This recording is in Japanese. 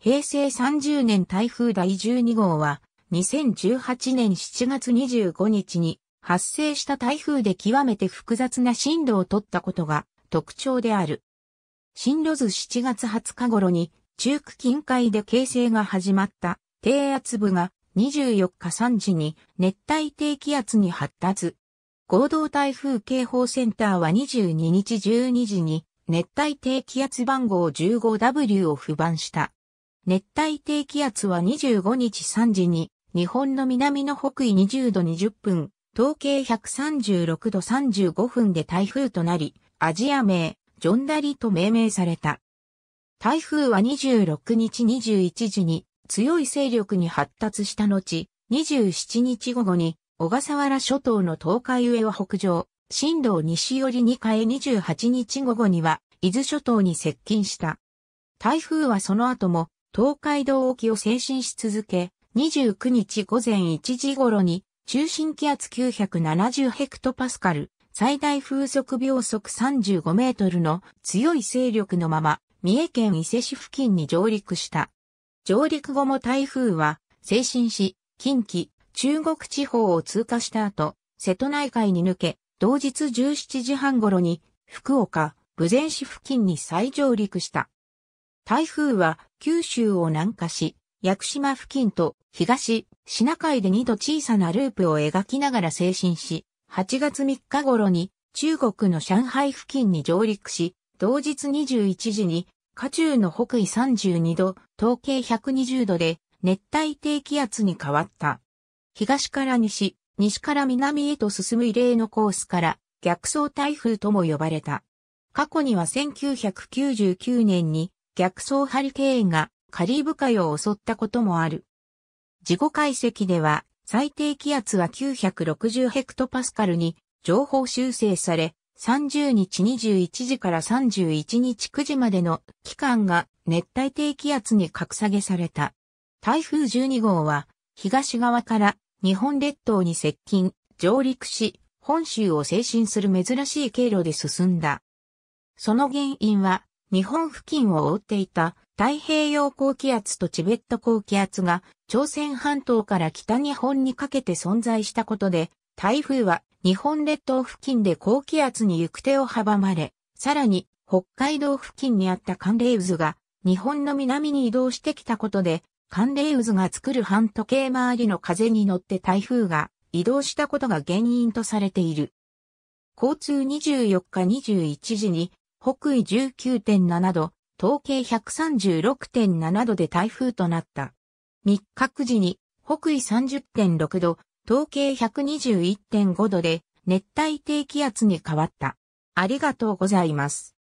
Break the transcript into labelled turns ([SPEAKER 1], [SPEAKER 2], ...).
[SPEAKER 1] 平成30年台風第12号は、2018年7月25日に発生した台風で極めて複雑な進路を取ったことが特徴である。進路図7月20日頃に中区近海で形成が始まった低圧部が24日3時に熱帯低気圧に発達。合同台風警報センターは22日12時に熱帯低気圧番号 15W を不番した。熱帯低気圧は25日3時に、日本の南の北緯20度20分、統計136度35分で台風となり、アジア名、ジョンダリと命名された。台風は26日21時に強い勢力に発達した後、27日午後に小笠原諸島の東海上を北上、震度を西寄りに変え28日午後には伊豆諸島に接近した。台風はその後も東海道沖を精神し続け、29日午前1時頃に、中心気圧970ヘクトパスカル、最大風速秒速35メートルの強い勢力のまま、三重県伊勢市付近に上陸した。上陸後も台風は、精神し、近畿、中国地方を通過した後、瀬戸内海に抜け、同日17時半頃に、福岡、豊前市付近に再上陸した。台風は九州を南下し、屋久島付近と東、シナ海で2度小さなループを描きながら精神し、8月3日頃に中国の上海付近に上陸し、同日21時に、下中の北緯32度、東経120度で熱帯低気圧に変わった。東から西、西から南へと進む異例のコースから逆走台風とも呼ばれた。過去には1999年に逆走ハリケーンがカリブ海を襲ったこともある。事故解析では、最低気圧は960ヘクトパスカルに情報修正され、30日21時から31日9時までの期間が熱帯低気圧に格下げされた。台風12号は東側から日本列島に接近、上陸し、本州を精神する珍しい経路で進んだ。その原因は日本付近を覆っていた太平洋高気圧とチベット高気圧が朝鮮半島から北日本にかけて存在したことで、台風は日本列島付近で高気圧に行く手を阻まれ、さらに北海道付近にあった寒冷渦が日本の南に移動してきたことで、寒冷渦が作る半時計回りの風に乗って台風が移動したことが原因とされている。交通24日21時に北緯19.7度、統計136.7度で台風となった。3日く時に北緯30.6度、統計121.5度で熱帯低気圧に変わった。ありがとうございます。